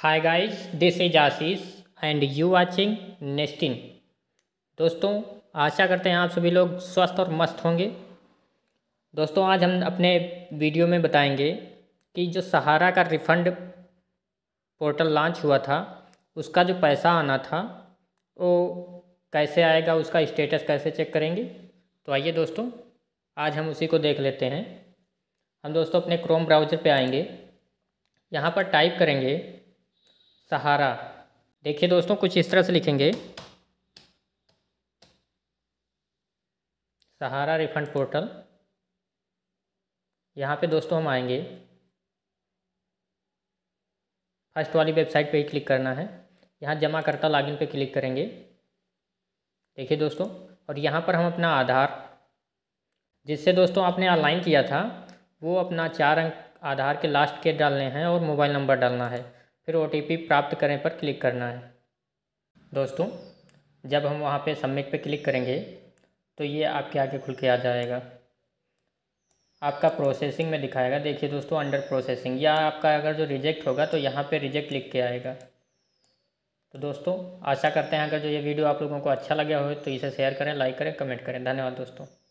hi guys this is Ashish and you watching नेस्टिन दोस्तों आशा करते हैं आप सभी लोग स्वस्थ और मस्त होंगे दोस्तों आज हम अपने वीडियो में बताएंगे कि जो सहारा का रिफ़ंड पोर्टल लॉन्च हुआ था उसका जो पैसा आना था वो कैसे आएगा उसका स्टेटस कैसे चेक करेंगे तो आइए दोस्तों आज हम उसी को देख लेते हैं हम दोस्तों अपने क्रोम ब्राउज़र पर आएंगे यहाँ पर टाइप करेंगे सहारा देखिए दोस्तों कुछ इस तरह से लिखेंगे सहारा रिफंड पोर्टल यहाँ पे दोस्तों हम आएंगे फर्स्ट वाली वेबसाइट पे ही क्लिक करना है यहाँ जमा करता लॉगिन पे क्लिक करेंगे देखिए दोस्तों और यहाँ पर हम अपना आधार जिससे दोस्तों आपने ऑनलाइन किया था वो अपना चार अंक आधार के लास्ट के डालने हैं और मोबाइल नंबर डालना है फिर ओ प्राप्त करें पर क्लिक करना है दोस्तों जब हम वहाँ पे सबमिट पे क्लिक करेंगे तो ये आपके आगे खुल के आ जाएगा आपका प्रोसेसिंग में दिखाएगा देखिए दोस्तों अंडर प्रोसेसिंग या आपका अगर जो रिजेक्ट होगा तो यहाँ पे रिजेक्ट लिख के आएगा तो दोस्तों आशा करते हैं अगर जो ये वीडियो आप लोगों को अच्छा लगे हो तो इसे शेयर करें लाइक करें कमेंट करें धन्यवाद दोस्तों